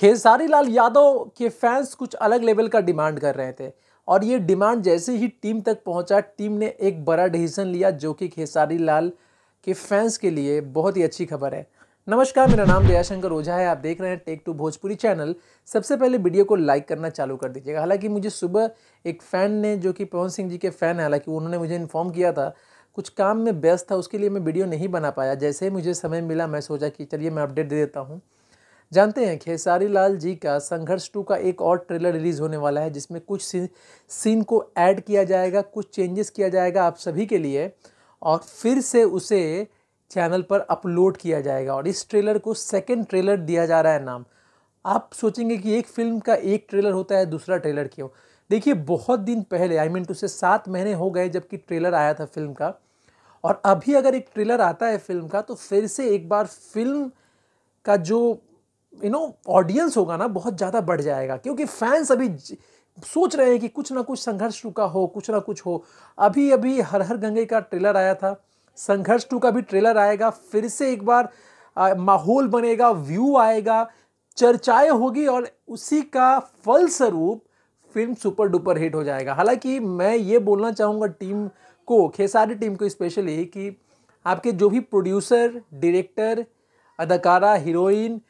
खेसारी लाल यादव के फैंस कुछ अलग लेवल का डिमांड कर रहे थे और ये डिमांड जैसे ही टीम तक पहुंचा टीम ने एक बड़ा डिसीजन लिया जो कि खेसारी लाल के फैंस के लिए बहुत ही अच्छी खबर है नमस्कार मेरा नाम दयाशंकर ओझा है आप देख रहे हैं टेक टू भोजपुरी चैनल सबसे पहले वीडियो को लाइक करना चालू कर दीजिएगा हालांकि मुझे सुबह एक फ़ैन ने जो कि पवन सिंह जी के फ़ैन है हालांकि उन्होंने मुझे इन्फॉर्म किया था कुछ काम में व्यस्त था उसके लिए मैं वीडियो नहीं बना पाया जैसे ही मुझे समय मिला मैं सोचा कि चलिए मैं अपडेट दे देता हूँ जानते हैं खेसारी लाल जी का संघर्ष टू का एक और ट्रेलर रिलीज़ होने वाला है जिसमें कुछ सीन, सीन को ऐड किया जाएगा कुछ चेंजेस किया जाएगा आप सभी के लिए और फिर से उसे चैनल पर अपलोड किया जाएगा और इस ट्रेलर को सेकेंड ट्रेलर दिया जा रहा है नाम आप सोचेंगे कि एक फिल्म का एक ट्रेलर होता है दूसरा ट्रेलर क्यों देखिए बहुत दिन पहले आई मीन टू से सात महीने हो गए जबकि ट्रेलर आया था फिल्म का और अभी अगर एक ट्रेलर आता है फिल्म का तो फिर से एक बार फिल्म का जो यू नो ऑडियंस होगा ना बहुत ज़्यादा बढ़ जाएगा क्योंकि फैंस अभी सोच रहे हैं कि कुछ ना कुछ संघर्ष टू का हो कुछ ना कुछ हो अभी अभी हर हर गंगे का ट्रेलर आया था संघर्ष टू का भी ट्रेलर आएगा फिर से एक बार माहौल बनेगा व्यू आएगा चर्चाएं होगी और उसी का फलस्वरूप फिल्म सुपर डुपर हिट हो जाएगा हालांकि मैं ये बोलना चाहूँगा टीम को खेसारी टीम को स्पेशली कि आपके जो भी प्रोड्यूसर डायरेक्टर अदाकारा हीरोइन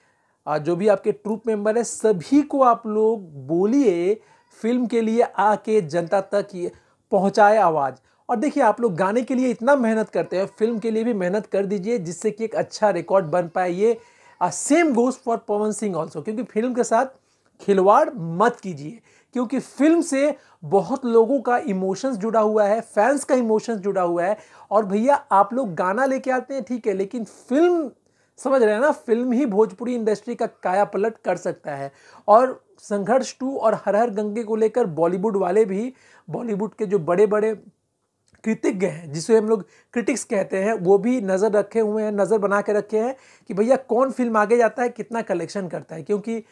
जो भी आपके ट्रूप मेंबर है सभी को आप लोग बोलिए फिल्म के लिए आके जनता तक पहुँचाए आवाज़ और देखिए आप लोग गाने के लिए इतना मेहनत करते हैं फिल्म के लिए भी मेहनत कर दीजिए जिससे कि एक अच्छा रिकॉर्ड बन पाए ये same goes for Pawan Singh also क्योंकि फिल्म के साथ खिलवाड़ मत कीजिए क्योंकि फिल्म से बहुत लोगों का इमोशंस जुड़ा हुआ है फैंस का इमोशंस जुड़ा हुआ है और भैया आप लोग गाना लेके आते हैं ठीक है लेकिन फिल्म समझ रहे हैं ना फिल्म ही भोजपुरी इंडस्ट्री का काया पलट कर सकता है और संघर्ष टू और हर हर गंगे को लेकर बॉलीवुड वाले भी बॉलीवुड के जो बड़े बड़े कृतिज्ञ हैं जिसे हम लोग क्रिटिक्स कहते हैं वो भी नज़र रखे हुए हैं नज़र बना के रखे हैं कि भैया कौन फिल्म आगे जाता है कितना कलेक्शन करता है क्योंकि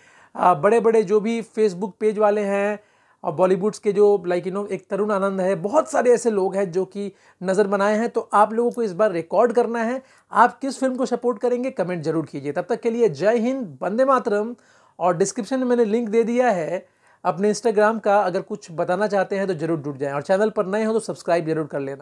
बड़े बड़े जो भी फेसबुक पेज वाले हैं और बॉलीवुड्स के जो लाइक यू नो एक तरुण आनंद है बहुत सारे ऐसे लोग हैं जो कि नज़र बनाए हैं तो आप लोगों को इस बार रिकॉर्ड करना है आप किस फिल्म को सपोर्ट करेंगे कमेंट जरूर कीजिए तब तक के लिए जय हिंद वंदे मातरम और डिस्क्रिप्शन में मैंने लिंक दे दिया है अपने इंस्टाग्राम का अगर कुछ बताना चाहते हैं तो जरूर जुट जाएँ और चैनल पर नए हो तो सब्सक्राइब जरूर कर लेना